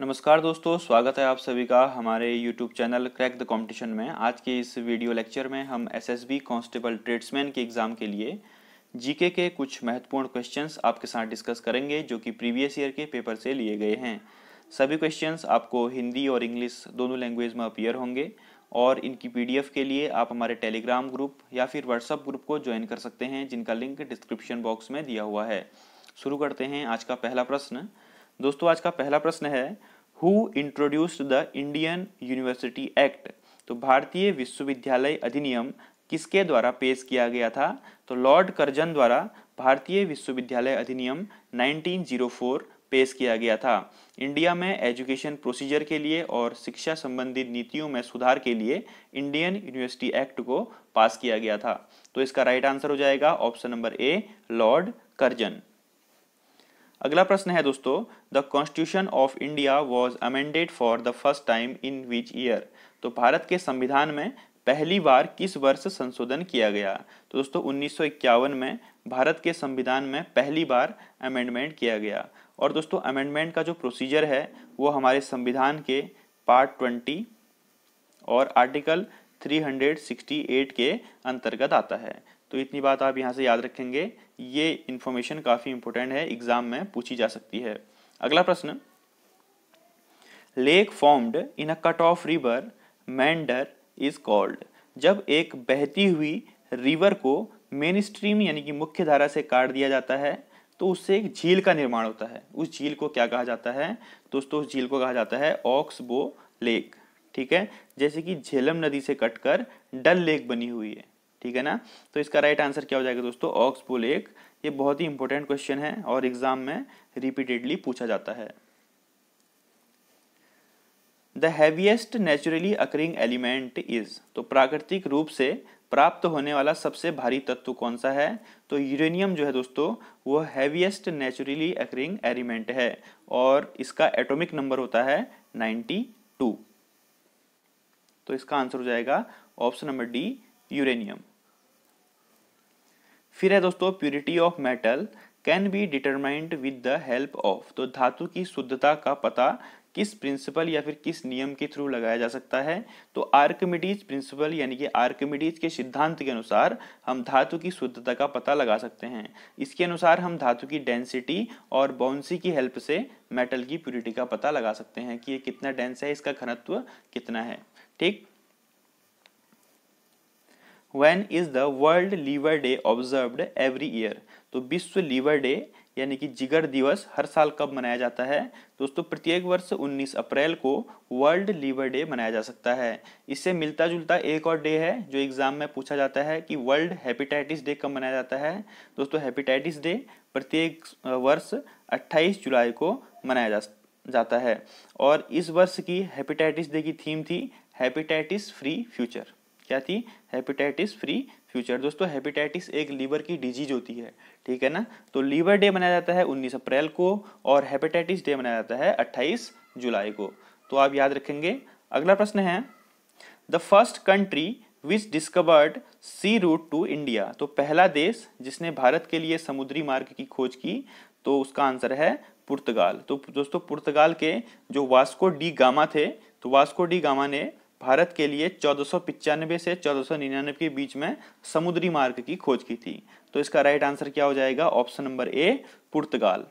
नमस्कार दोस्तों स्वागत है आप सभी का हमारे YouTube channel crack the competition में आज के इस वीडियो लेक्चर में हम S S B constable tradesman के एग्ज़ाम के लिए जीके के कुछ महत्वपूर्ण क्वेश्चंस आपके साथ डिस्कस करेंगे जो कि प्रीवियस ईयर के पेपर से लिए गए हैं सभी क्वेश्चंस आपको हिंदी और इंग्लिश दोनों लैंग्वेज में अपियर होंगे और इनकी पी के लिए आप हमारे टेलीग्राम ग्रुप या फिर व्हाट्सअप ग्रुप को ज्वाइन कर सकते हैं जिनका लिंक डिस्क्रिप्शन बॉक्स में दिया हुआ है शुरू करते हैं आज का पहला प्रश्न दोस्तों आज का पहला प्रश्न है who introduced the Indian University Act तो भारतीय विश्वविद्यालय अधिनियम किसके द्वारा पेश किया गया था तो लॉर्ड कर्जन द्वारा भारतीय विश्वविद्यालय अधिनियम 1904 पेश किया गया था इंडिया में एजुकेशन प्रोसीजर के लिए और शिक्षा संबंधी नीतियों में सुधार के लिए इंडियन यूनिवर्सिटी एक्ट को पास किया गया था तो इसका राइट आंसर हो जाएगा option number A Lord Curzon अगला प्रश्न है दोस्तों the constitution of India was amended for the first time in which year तो भारत के संविधान में पहली बार किस वर्ष संशोधन किया गया तो दोस्तों उन्नीस में भारत के संविधान में पहली बार अमेंडमेंट किया गया और दोस्तों अमेंडमेंट का जो प्रोसीजर है वो हमारे संविधान के पार्ट ट्वेंटी और आर्टिकल 368 के अंतर्गत आता है तो इतनी बात आप यहाँ से याद रखेंगे ये इन्फॉर्मेशन काफ़ी इंपॉर्टेंट है एग्जाम में पूछी जा सकती है अगला प्रश्न lake formed in a cut off river meander is called जब एक बहती हुई रिवर को मेन स्ट्रीम यानी कि मुख्य धारा से काट दिया जाता है तो उससे एक झील का निर्माण होता है उस झील को क्या कहा जाता है दोस्तों उस झील को कहा जाता है ऑक्सबो लेक ठीक है जैसे कि झेलम नदी से कटकर डल लेक बनी हुई है ठीक है ना तो इसका राइट आंसर क्या हो जाएगा दोस्तों ऑक्सपोल एक ये बहुत ही इंपॉर्टेंट क्वेश्चन है और एग्जाम में रिपीटेडली पूछा जाता है the heaviest naturally occurring element is तो प्राकृतिक रूप से प्राप्त होने वाला सबसे भारी तत्व कौन सा है तो यूरेनियम जो है दोस्तों वो हैवीएस्ट नेचुरली अकरिंग एलिमेंट है और इसका एटॉमिक नंबर होता है 92 तो इसका आंसर हो जाएगा ऑप्शन नंबर डी यूरेनियम फिर है दोस्तों purity of metal can be determined with the help of तो धातु की शुद्धता का पता किस प्रिंसिपल या फिर किस नियम के थ्रू लगाया जा सकता है तो आर्कमिडीज प्रिंसिपल यानी कि आर्कमिडीज के सिद्धांत के अनुसार हम धातु की शुद्धता का पता लगा सकते हैं इसके अनुसार हम धातु की डेंसिटी और बाउंसी की हेल्प से मेटल की प्यूरिटी का पता लगा सकते हैं कि ये कितना डेंस है इसका घनत्व कितना है ठीक when is the world liver day observed every year तो विश्व लीवर डे यानी कि जिगर दिवस हर साल कब मनाया जाता है दोस्तों प्रत्येक वर्ष 19 अप्रैल को वर्ल्ड लीवर डे मनाया जा सकता है इससे मिलता जुलता एक और डे है जो एग्ज़ाम में पूछा जाता है कि वर्ल्ड हेपेटाइटिस डे कब मनाया जाता है दोस्तों हेपेटाइटिस डे प्रत्येक वर्ष 28 जुलाई को मनाया जा जाता है और इस वर्ष की हेपेटाइटिस डे की थीम थी हेपेटाइटिस फ्री फ्यूचर क्या थी हेपेटाइटिस फ्री फ्यूचर दोस्तों हेपेटाइटिस एक लीवर की डिजीज होती है ठीक है ना तो लीवर डे मनाया जाता है 19 अप्रैल को और हेपेटाइटिस डे मनाया जाता है 28 जुलाई को तो आप याद रखेंगे अगला प्रश्न है the first country which discovered sea route to India तो पहला देश जिसने भारत के लिए समुद्री मार्ग की खोज की तो उसका आंसर है पुर्तगाल तो दोस्तों पुर्तगाल के जो वास्को डी गामा थे तो वास्को डी गामा ने भारत के लिए चौदह से चौदह के बीच में समुद्री मार्ग की खोज की थी तो इसका राइट आंसर क्या हो जाएगा option number A Portugal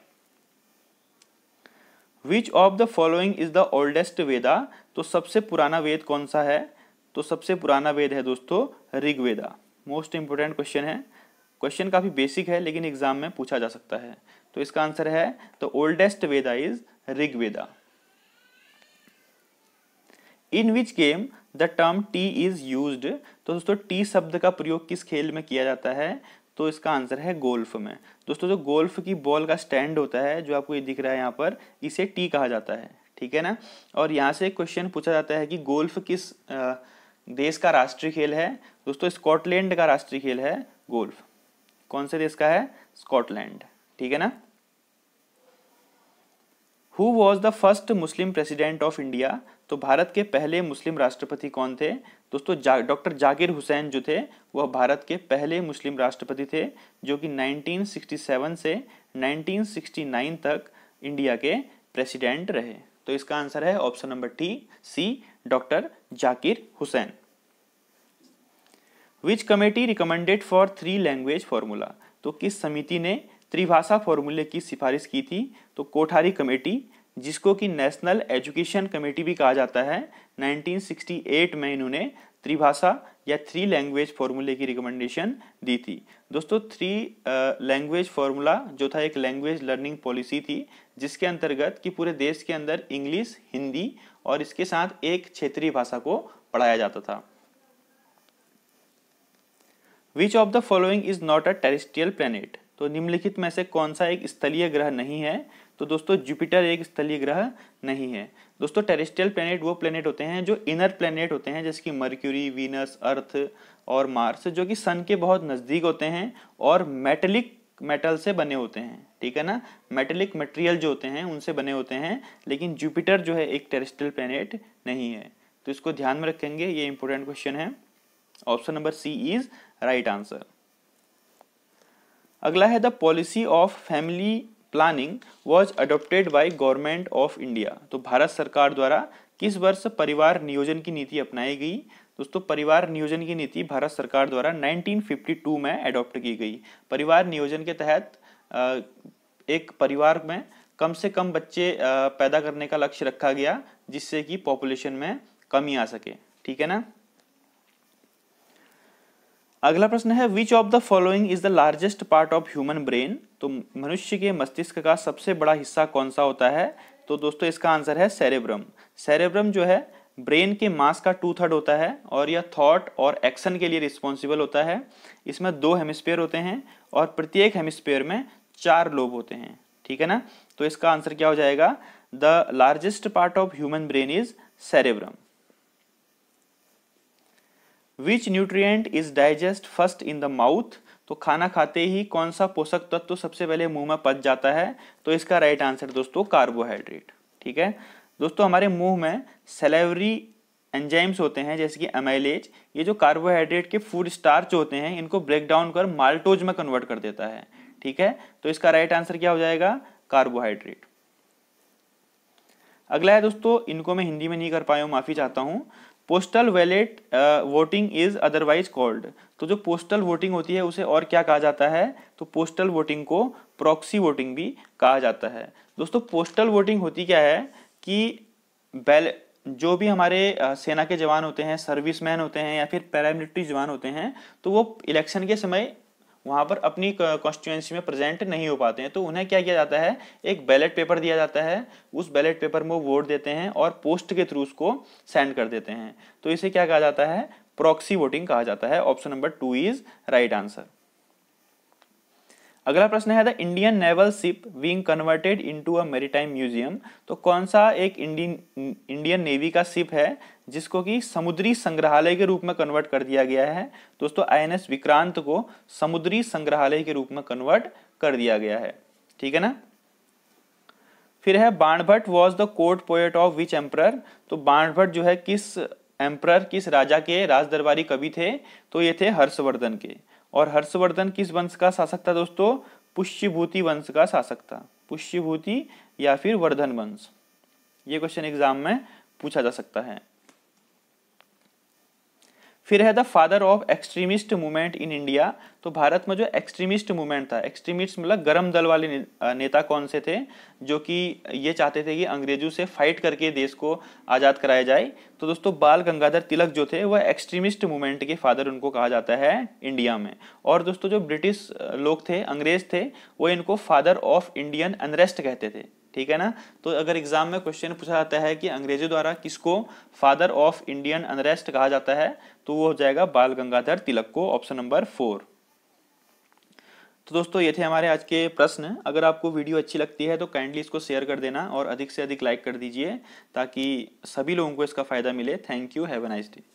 which of the following is the oldest Veda तो सबसे पुराना वेद कौन सा है तो सबसे पुराना वेद है दोस्तों ऋग्वेदा मोस्ट इंपोर्टेंट क्वेश्चन है क्वेश्चन काफ़ी बेसिक है लेकिन एग्जाम में पूछा जा सकता है तो इसका आंसर है the oldest Veda is Rigveda in which game the term tee is used तो दोस्तों टी शब्द का प्रयोग किस खेल में किया जाता है तो इसका आंसर है गोल्फ में दोस्तों जो गोल्फ की बॉल का स्टैंड होता है जो आपको ये दिख रहा है यहाँ पर इसे टी कहा जाता है ठीक है ना और यहाँ से क्वेश्चन पूछा जाता है कि गोल्फ किस देश का राष्ट्रीय खेल है दोस्तों स्कॉटलैंड का राष्ट्रीय खेल है गोल्फ कौन से देश का है स्कॉटलैंड ठीक है ना who was the first Muslim president of India तो भारत के पहले मुस्लिम राष्ट्रपति कौन थे दोस्तों जा, डॉक्टर जाकिर हुसैन जो थे वह भारत के पहले मुस्लिम राष्ट्रपति थे जो कि 1967 से 1969 तक इंडिया के प्रेसिडेंट रहे तो इसका आंसर है option number T C doctor Zakir Hussain which committee recommended for three language formula तो किस समिति ने त्रिभाषा फॉर्मूले की सिफारिश की थी तो कोठारी कमेटी जिसको कि नेशनल एजुकेशन कमेटी भी कहा जाता है 1968 में इन्होंने त्रिभाषा या थ्री लैंग्वेज फॉर्मूले की रिकमेंडेशन दी थी दोस्तों थ्री लैंग्वेज फॉर्मूला जो था एक लैंग्वेज लर्निंग पॉलिसी थी जिसके अंतर्गत कि पूरे देश के अंदर इंग्लिश हिंदी और इसके साथ एक क्षेत्रीय भाषा को पढ़ाया जाता था which of the following is not a terrestrial planet तो निम्नलिखित में से कौन सा एक स्थलीय ग्रह नहीं है तो दोस्तों जुपिटर एक स्थलीय ग्रह नहीं है दोस्तों टेरेस्ट्रियल प्लेनेट वो प्लेनेट होते हैं जो इनर प्लेनेट होते हैं जैसे कि मर्क्यूरी वीनस अर्थ और मार्स जो कि सन के बहुत नज़दीक होते हैं और मेटलिक मेटल से बने होते हैं ठीक है ना मेटेलिक मटेरियल जो होते हैं उनसे बने होते हैं लेकिन जुपिटर जो है एक टेरेस्ट्रियल प्लेनेट नहीं है तो इसको ध्यान में रखेंगे ये इंपॉर्टेंट क्वेश्चन है option number C is right answer अगला है the policy of family planning was adopted by government of India तो भारत सरकार द्वारा किस वर्ष परिवार नियोजन की नीति अपनाई गई दोस्तों परिवार नियोजन की नीति भारत सरकार द्वारा 1952 में अडॉप्ट की गई परिवार नियोजन के तहत एक परिवार में कम से कम बच्चे पैदा करने का लक्ष्य रखा गया जिससे कि पॉपुलेशन में कमी आ सके ठीक है ना अगला प्रश्न है which of the following is the largest part of human brain तो मनुष्य के मस्तिष्क का सबसे बड़ा हिस्सा कौन सा होता है तो दोस्तों इसका आंसर है सेरेब्रम सेरेब्रम जो है ब्रेन के मास का टू थर्ड होता है और यह थॉट और एक्शन के लिए रिस्पॉन्सिबल होता है इसमें दो हेमिस्फेयर होते हैं और प्रत्येक हेमिस्फेयर में चार लोब होते हैं ठीक है ना तो इसका आंसर क्या हो जाएगा the largest part of human brain is cerebrum which nutrient is digest first in the mouth तो खाना खाते ही कौन सा पोषक तत्व तो सबसे पहले मुंह में पच जाता है तो इसका राइट आंसर दोस्तों कार्बोहाइड्रेट ठीक है दोस्तों हमारे मुंह में सेलेवरी एंजाइम्स होते हैं जैसे कि एमाइलेज ये जो कार्बोहाइड्रेट के फूड स्टार्च होते हैं इनको ब्रेक डाउन कर माल्टोज में कन्वर्ट कर देता है ठीक है तो इसका राइट आंसर क्या हो जाएगा कार्बोहाइड्रेट अगला है दोस्तों इनको मैं हिंदी में नहीं कर पाया हूँ माफ़ी चाहता हूँ postal ballot voting is otherwise called तो जो पोस्टल वोटिंग होती है उसे और क्या कहा जाता है तो पोस्टल वोटिंग को प्रॉक्सी वोटिंग भी कहा जाता है दोस्तों पोस्टल वोटिंग होती क्या है कि बैल जो भी हमारे uh, सेना के जवान होते हैं सर्विसमैन होते हैं या फिर पैरामिलिट्री जवान होते हैं तो वो इलेक्शन के समय वहाँ पर अपनी कॉन्स्टिट्यूंसी में प्रेजेंट नहीं हो पाते हैं तो उन्हें क्या किया जाता है एक बैलेट पेपर दिया जाता है उस बैलेट पेपर में वो वोट देते हैं और पोस्ट के थ्रू उसको सेंड कर देते हैं तो इसे क्या कहा जाता है प्रॉक्सी वोटिंग कहा जाता है option number two is right answer अगला प्रश्न है the Indian naval ship being converted into a maritime museum तो कौन सा एक इंडियन इंडियन नेवी का शिप है जिसको कि समुद्री संग्रहालय के रूप में कन्वर्ट कर दिया गया है दोस्तों आईएनएस विक्रांत को समुद्री संग्रहालय के रूप में कन्वर्ट कर दिया गया है ठीक है ना फिर है Banabhatta was the court poet of which emperor तो बाणभट्ट जो है किस एम्प्रर किस राजा के राज दरबारी कवि थे तो ये थे हर्षवर्धन के और हर्षवर्धन किस वंश का शासक था दोस्तों पुष्यभूति वंश का शासक था पुष्यभूति या फिर वर्धन वंश ये क्वेश्चन एग्जाम में पूछा जा सकता है फिर है the father of extremist movement in India तो भारत में जो एक्सट्रीमिस्ट मूवमेंट था एक्सट्रीमिस्ट मतलब गरम दल वाले नेता कौन से थे जो कि ये चाहते थे कि अंग्रेजों से फाइट करके देश को आज़ाद कराया जाए तो दोस्तों बाल गंगाधर तिलक जो थे वह एक्सट्रीमिस्ट मूवमेंट के फादर उनको कहा जाता है इंडिया में और दोस्तों जो ब्रिटिश लोग थे अंग्रेज थे वो इनको फादर ऑफ इंडियन अनरेस्ट कहते थे ठीक है ना तो अगर एग्जाम में क्वेश्चन पूछा जाता है कि अंग्रेजों द्वारा किसको फादर ऑफ इंडियन अनरेस्ट कहा जाता है तो वो हो जाएगा बाल गंगाधर तिलक को ऑप्शन नंबर फोर तो दोस्तों ये थे हमारे आज के प्रश्न अगर आपको वीडियो अच्छी लगती है तो काइंडली इसको शेयर कर देना और अधिक से अधिक लाइक कर दीजिए ताकि सभी लोगों को इसका फ़ायदा मिले thank you have a nice day